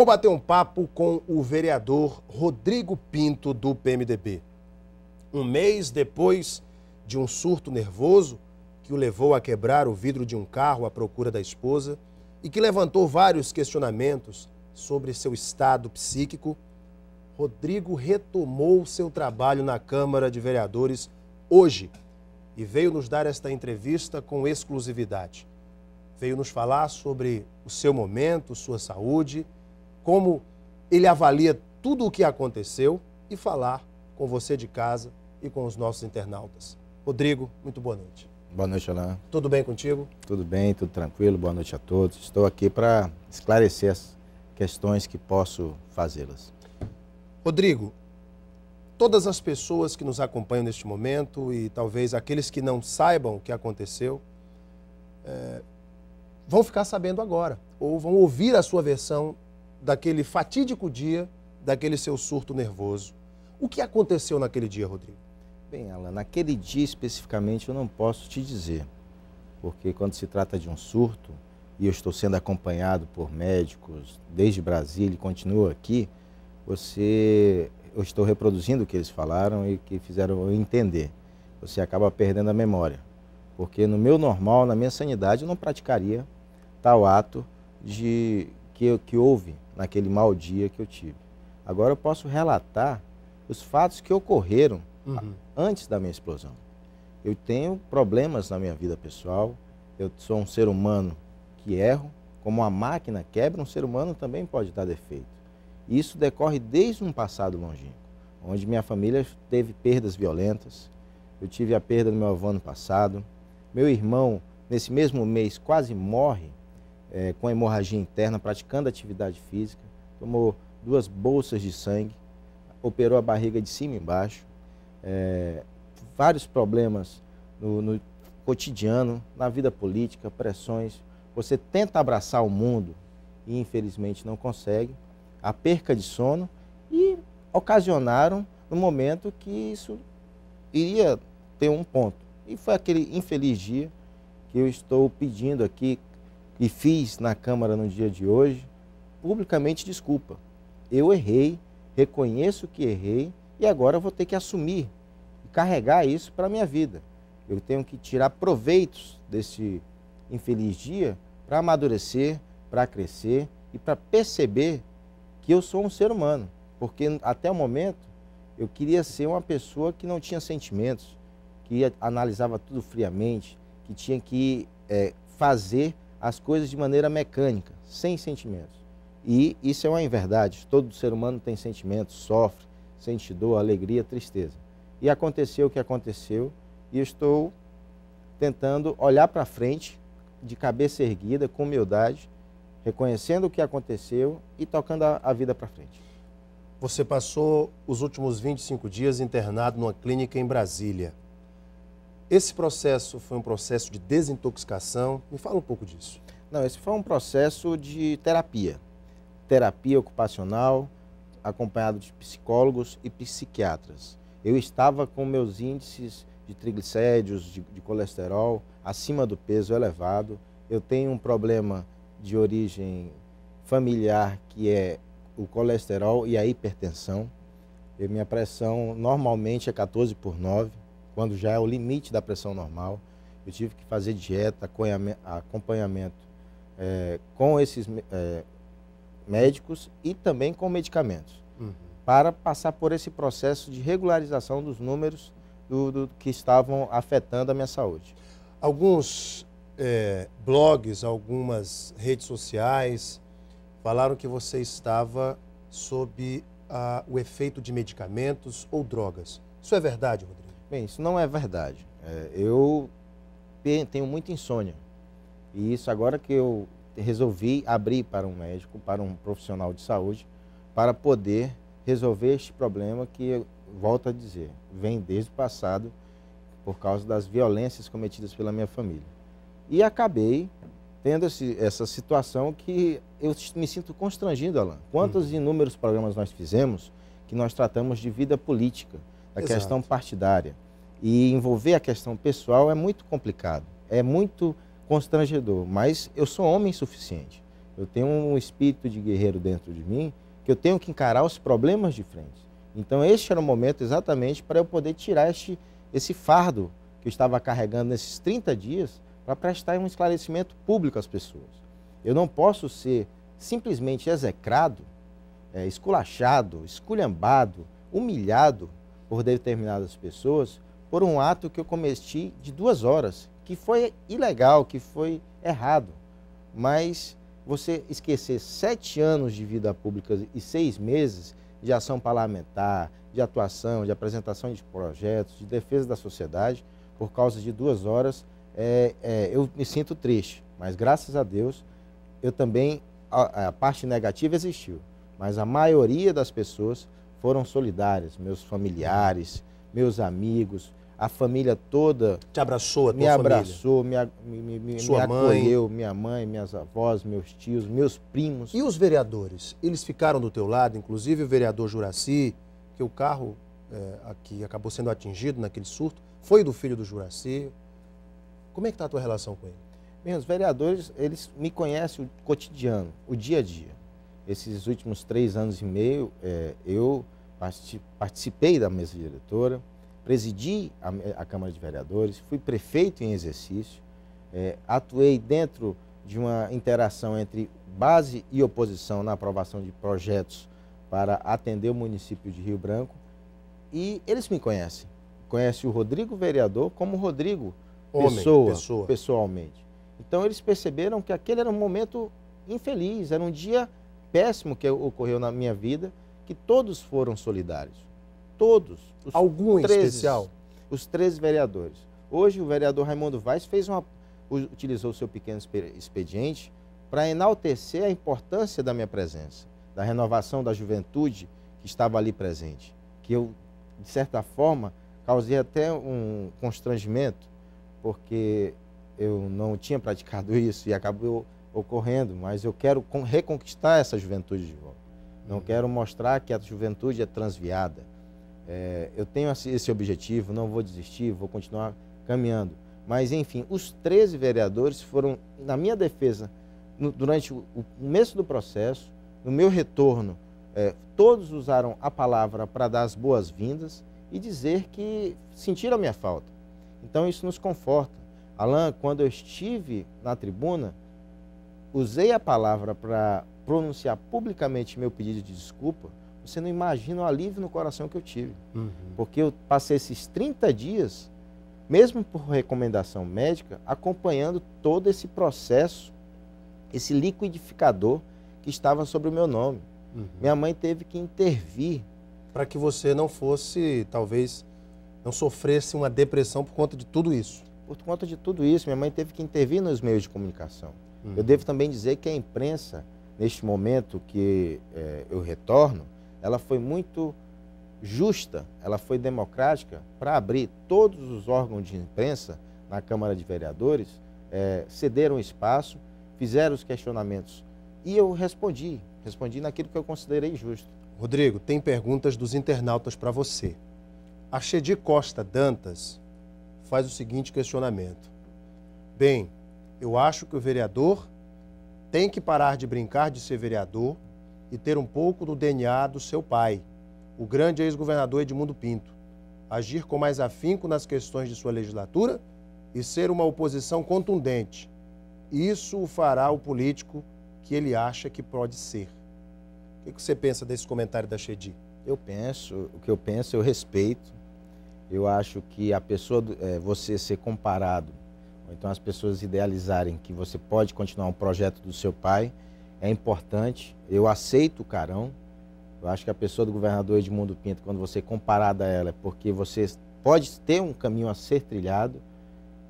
vou bater um papo com o vereador Rodrigo Pinto, do PMDB. Um mês depois de um surto nervoso que o levou a quebrar o vidro de um carro à procura da esposa e que levantou vários questionamentos sobre seu estado psíquico, Rodrigo retomou seu trabalho na Câmara de Vereadores hoje e veio nos dar esta entrevista com exclusividade. Veio nos falar sobre o seu momento, sua saúde como ele avalia tudo o que aconteceu e falar com você de casa e com os nossos internautas. Rodrigo, muito boa noite. Boa noite, Alain. Tudo bem contigo? Tudo bem, tudo tranquilo. Boa noite a todos. Estou aqui para esclarecer as questões que posso fazê-las. Rodrigo, todas as pessoas que nos acompanham neste momento e talvez aqueles que não saibam o que aconteceu, é, vão ficar sabendo agora ou vão ouvir a sua versão daquele fatídico dia, daquele seu surto nervoso. O que aconteceu naquele dia, Rodrigo? Bem, Alan, naquele dia especificamente eu não posso te dizer, porque quando se trata de um surto, e eu estou sendo acompanhado por médicos desde Brasília e continuo aqui, você, eu estou reproduzindo o que eles falaram e que fizeram eu entender. Você acaba perdendo a memória, porque no meu normal, na minha sanidade, eu não praticaria tal ato de que, que houve naquele mau dia que eu tive. Agora eu posso relatar os fatos que ocorreram uhum. antes da minha explosão. Eu tenho problemas na minha vida pessoal, eu sou um ser humano que erro, como a máquina quebra, um ser humano também pode dar defeito. Isso decorre desde um passado longínquo, onde minha família teve perdas violentas. Eu tive a perda do meu avô no passado. Meu irmão, nesse mesmo mês, quase morre é, com hemorragia interna, praticando atividade física, tomou duas bolsas de sangue, operou a barriga de cima e embaixo, é, vários problemas no, no cotidiano, na vida política, pressões. Você tenta abraçar o mundo e infelizmente não consegue. A perca de sono e ocasionaram no momento que isso iria ter um ponto. E foi aquele infeliz dia que eu estou pedindo aqui e fiz na Câmara no dia de hoje, publicamente desculpa. Eu errei, reconheço que errei e agora vou ter que assumir e carregar isso para a minha vida. Eu tenho que tirar proveitos desse infeliz dia para amadurecer, para crescer e para perceber que eu sou um ser humano, porque até o momento eu queria ser uma pessoa que não tinha sentimentos, que analisava tudo friamente, que tinha que é, fazer as coisas de maneira mecânica, sem sentimentos. E isso é uma inverdade. Todo ser humano tem sentimentos, sofre, sente dor, alegria, tristeza. E aconteceu o que aconteceu, e eu estou tentando olhar para frente, de cabeça erguida, com humildade, reconhecendo o que aconteceu e tocando a, a vida para frente. Você passou os últimos 25 dias internado numa clínica em Brasília. Esse processo foi um processo de desintoxicação? Me fala um pouco disso. Não, esse foi um processo de terapia. Terapia ocupacional, acompanhado de psicólogos e psiquiatras. Eu estava com meus índices de triglicéridos, de, de colesterol, acima do peso elevado. Eu tenho um problema de origem familiar que é o colesterol e a hipertensão. E minha pressão normalmente é 14 por 9 quando já é o limite da pressão normal. Eu tive que fazer dieta, acompanhamento é, com esses é, médicos e também com medicamentos, uhum. para passar por esse processo de regularização dos números do, do que estavam afetando a minha saúde. Alguns é, blogs, algumas redes sociais falaram que você estava sob a, ah, o efeito de medicamentos ou drogas. Isso é verdade, Rodrigo? Bem, isso não é verdade. É, eu tenho muita insônia. E isso agora que eu resolvi abrir para um médico, para um profissional de saúde, para poder resolver este problema que, volto a dizer, vem desde o passado por causa das violências cometidas pela minha família. E acabei tendo esse, essa situação que eu me sinto constrangido, Alain. Quantos uhum. inúmeros programas nós fizemos que nós tratamos de vida política, a Exato. questão partidária. E envolver a questão pessoal é muito complicado, é muito constrangedor, mas eu sou homem suficiente. Eu tenho um espírito de guerreiro dentro de mim que eu tenho que encarar os problemas de frente. Então, este era o momento exatamente para eu poder tirar este, esse fardo que eu estava carregando nesses 30 dias para prestar um esclarecimento público às pessoas. Eu não posso ser simplesmente execrado, é, esculachado, esculhambado, humilhado por determinadas pessoas por um ato que eu cometi de duas horas, que foi ilegal, que foi errado. Mas você esquecer sete anos de vida pública e seis meses de ação parlamentar, de atuação, de apresentação de projetos, de defesa da sociedade, por causa de duas horas, é, é, eu me sinto triste. Mas graças a Deus, eu também, a, a parte negativa existiu, mas a maioria das pessoas foram solidárias. Meus familiares, meus amigos, a família toda. Te abraçou, a tua me abraçou, família. me, me, me, Sua me acolheu, minha mãe, minhas avós, meus tios, meus primos. E os vereadores? Eles ficaram do teu lado, inclusive o vereador Juraci, que o carro é, eh, que acabou sendo atingido naquele surto foi do filho do Juraci. Como é que está a tua relação com ele? os vereadores, eles me conhecem o cotidiano, o dia a dia esses últimos três anos e meio, é, eu participei da mesa diretora, presidi a, a, Câmara de Vereadores, fui prefeito em exercício, é, atuei dentro de uma interação entre base e oposição na aprovação de projetos para atender o município de Rio Branco. E eles me conhecem. Conhecem o Rodrigo vereador como Rodrigo Homem, pessoa, pessoa, pessoalmente. Então eles perceberam que aquele era um momento infeliz, era um dia péssimo que ocorreu na minha vida, que todos foram solidários. Todos. Os Algum especial? Os três vereadores. Hoje o vereador Raimundo Vaz fez uma, utilizou o seu pequeno expediente para enaltecer a importância da minha presença, da renovação da juventude que estava ali presente. Que eu, de certa forma, causei até um constrangimento, porque eu não tinha praticado isso e acabou ocorrendo, mas eu quero reconquistar essa juventude de volta. Não uhum. quero mostrar que a juventude é transviada. É, eu tenho esse objetivo, não vou desistir, vou continuar caminhando. Mas, enfim, os 13 vereadores foram, na minha defesa, no, durante o começo do processo, no meu retorno, é, todos usaram a palavra para dar as boas-vindas e dizer que sentiram a minha falta. Então, isso nos conforta. Alain, quando eu estive na tribuna, usei a palavra para pronunciar publicamente meu pedido de desculpa, você não imagina o alívio no coração que eu tive. Uhum. Porque eu passei esses 30 dias, mesmo por recomendação médica, acompanhando todo esse processo, esse liquidificador que estava sobre o meu nome. Uhum. Minha mãe teve que intervir. Para que você não fosse, talvez, não sofresse uma depressão por conta de tudo isso. Por conta de tudo isso, minha mãe teve que intervir nos meios de comunicação. Uhum. Eu devo também dizer que a imprensa, neste momento que é, eu retorno, ela foi muito justa, ela foi democrática para abrir todos os órgãos de imprensa na Câmara de Vereadores, é, cederam espaço, fizeram os questionamentos e eu respondi, respondi naquilo que eu considerei justo. Rodrigo, tem perguntas dos internautas para você. A Xedi Costa Dantas faz o seguinte questionamento. Bem, eu acho que o vereador tem que parar de brincar de ser vereador e ter um pouco do DNA do seu pai, o grande ex-governador Edmundo Pinto. Agir com mais afinco nas questões de sua legislatura e ser uma oposição contundente. Isso o fará o político que ele acha que pode ser. O que você pensa desse comentário da Chedi? Eu penso, o que eu penso, eu respeito. Eu acho que a pessoa, é, você ser comparado então as pessoas idealizarem que você pode continuar um projeto do seu pai, é importante. Eu aceito o carão. Eu acho que a pessoa do governador Edmundo Pinto, quando você é comparada a ela, é porque você pode ter um caminho a ser trilhado.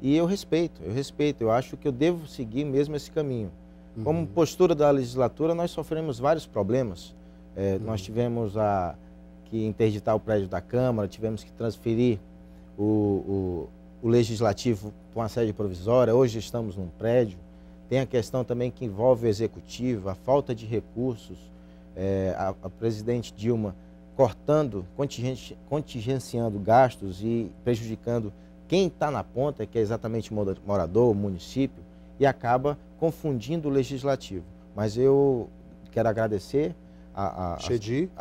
E eu respeito, eu respeito. Eu acho que eu devo seguir mesmo esse caminho. Uhum. Como postura da legislatura, nós sofremos vários problemas. É, uhum. Nós tivemos a, que interditar o prédio da Câmara, tivemos que transferir o, o o legislativo com a sede provisória, hoje estamos num prédio. Tem a questão também que envolve o executivo, a falta de recursos, é, a, a, presidente Dilma cortando, contingenci, contingenciando gastos e prejudicando quem está na ponta, que é exatamente o morador, o município, e acaba confundindo o legislativo. Mas eu quero agradecer a, a, a,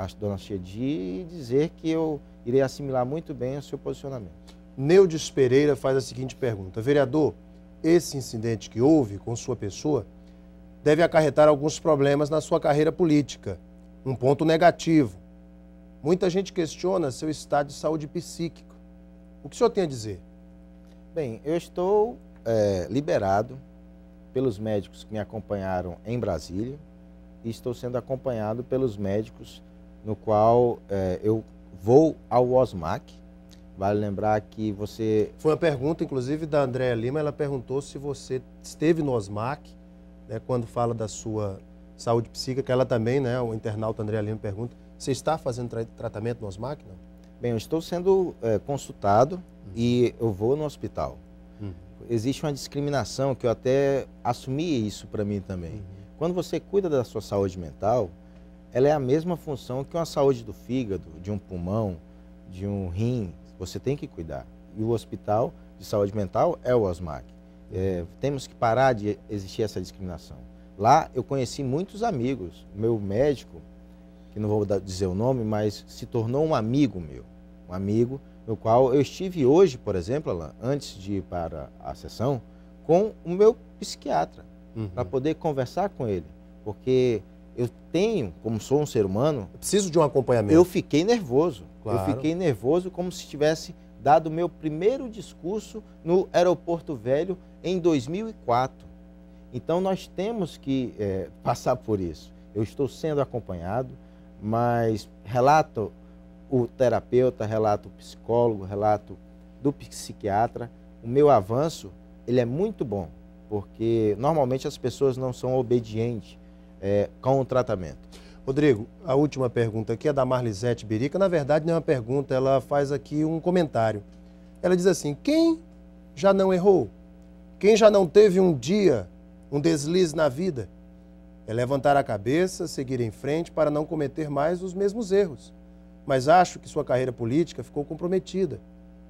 a dona Chedi e dizer que eu irei assimilar muito bem o seu posicionamento. Neudes Pereira faz a seguinte pergunta: Vereador, esse incidente que houve com sua pessoa deve acarretar alguns problemas na sua carreira política. Um ponto negativo. Muita gente questiona seu estado de saúde psíquica. O que o senhor tem a dizer? Bem, eu estou é, liberado pelos médicos que me acompanharam em Brasília e estou sendo acompanhado pelos médicos no qual é, eu vou ao OSMAC, Vale lembrar que você. Foi uma pergunta, inclusive, da Andréa Lima. Ela perguntou se você esteve no OSMAC, né, quando fala da sua saúde psíquica. Ela também, né, o internauta Andréa Lima, pergunta: você está fazendo tra tratamento no OSMAC? Não? Bem, eu estou sendo é, consultado uhum. e eu vou no hospital. Uhum. Existe uma discriminação que eu até assumi isso para mim também. Uhum. Quando você cuida da sua saúde mental, ela é a mesma função que uma saúde do fígado, de um pulmão, de um rim você tem que cuidar. E o hospital de saúde mental é o OSMAC. É, temos que parar de existir essa discriminação. Lá eu conheci muitos amigos. Meu médico, que não vou dizer o nome, mas se tornou um amigo meu. Um amigo no qual eu estive hoje, por exemplo, Alan, antes de ir para a sessão, com o meu psiquiatra, uhum. para poder conversar com ele. Porque eu tenho, como sou um ser humano. Eu preciso de um acompanhamento. Eu fiquei nervoso. Claro. Eu fiquei nervoso como se tivesse dado o meu primeiro discurso no Aeroporto Velho em 2004. Então nós temos que é, passar por isso. Eu estou sendo acompanhado, mas relato o terapeuta, relato o psicólogo, relato do psiquiatra, o meu avanço ele é muito bom, porque normalmente as pessoas não são obedientes é, com o tratamento. Rodrigo, a última pergunta aqui é da Marlisete Berica. Na verdade, não é uma pergunta, ela faz aqui um comentário. Ela diz assim: quem já não errou? Quem já não teve um dia, um deslize na vida? É levantar a cabeça, seguir em frente para não cometer mais os mesmos erros. Mas acho que sua carreira política ficou comprometida.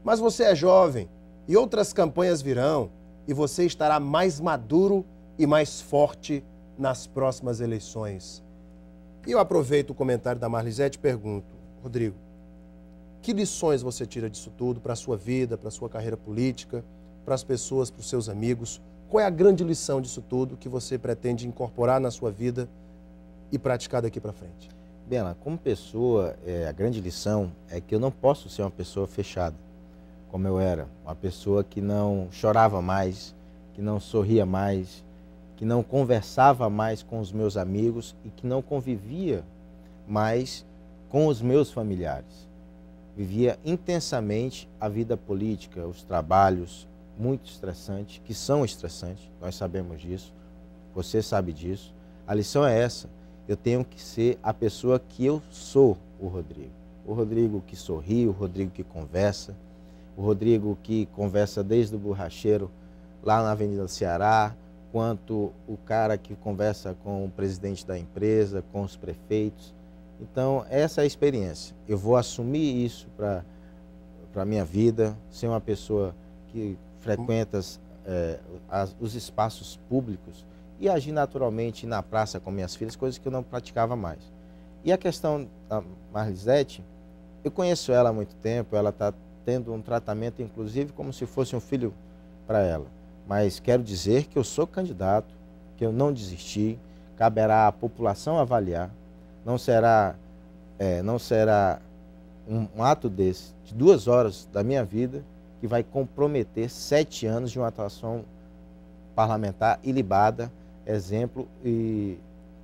Mas você é jovem e outras campanhas virão e você estará mais maduro e mais forte nas próximas eleições. E eu aproveito o comentário da Marlisete e pergunto, Rodrigo, que lições você tira disso tudo para a sua vida, para a sua carreira política, para as pessoas, para os seus amigos? Qual é a grande lição disso tudo que você pretende incorporar na sua vida e praticar daqui para frente? Bela, como pessoa, é, a grande lição é que eu não posso ser uma pessoa fechada, como eu era. Uma pessoa que não chorava mais, que não sorria mais, que não conversava mais com os meus amigos e que não convivia mais com os meus familiares. Vivia intensamente a vida política, os trabalhos muito estressantes, que são estressantes, nós sabemos disso, você sabe disso. A lição é essa: eu tenho que ser a pessoa que eu sou, o Rodrigo. O Rodrigo que sorri, o Rodrigo que conversa, o Rodrigo que conversa desde o borracheiro lá na Avenida Ceará, quanto o cara que conversa com o presidente da empresa, com os prefeitos. Então, essa é a experiência. Eu vou assumir isso para a minha vida, ser uma pessoa que frequenta é, as, os espaços públicos e agir naturalmente na praça com minhas filhas, coisas que eu não praticava mais. E a questão da Marlisete, eu conheço ela há muito tempo, ela está tendo um tratamento, inclusive, como se fosse um filho para ela. Mas quero dizer que eu sou candidato, que eu não desisti, caberá à população avaliar. Não será, é, não será um, um ato desse, de duas horas da minha vida, que vai comprometer sete anos de uma atuação parlamentar ilibada, exemplo, e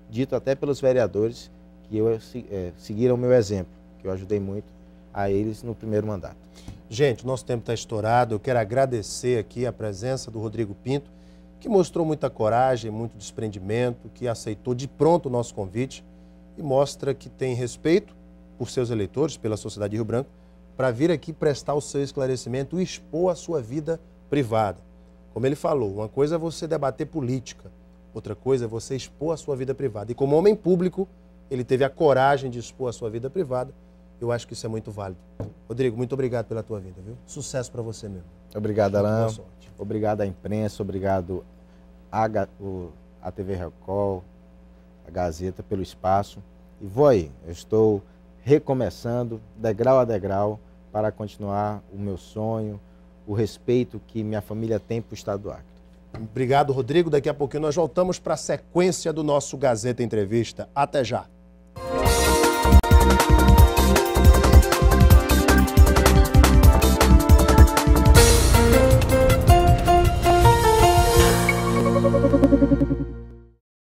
dito até pelos vereadores que eu, é, é seguiram o meu exemplo, que eu ajudei muito a eles no primeiro mandato. Gente, nosso tempo está estourado. Eu quero agradecer aqui a presença do Rodrigo Pinto, que mostrou muita coragem, muito desprendimento, que aceitou de pronto o nosso convite e mostra que tem respeito por seus eleitores, pela sociedade de Rio Branco, para vir aqui prestar o seu esclarecimento e expor a sua vida privada. Como ele falou, uma coisa é você debater política, outra coisa é você expor a sua vida privada. E como homem público, ele teve a coragem de expor a sua vida privada eu acho que isso é muito válido. Rodrigo, muito obrigado pela tua vida, viu? Sucesso para você mesmo. Obrigado, Alain. Obrigado à imprensa, obrigado à, à TV Record, à Gazeta pelo espaço. E vou aí, eu estou recomeçando degrau a degrau para continuar o meu sonho, o respeito que minha família tem para o Estado do Acre. Obrigado, Rodrigo. Daqui a pouquinho nós voltamos para a sequência do nosso Gazeta Entrevista. Até já.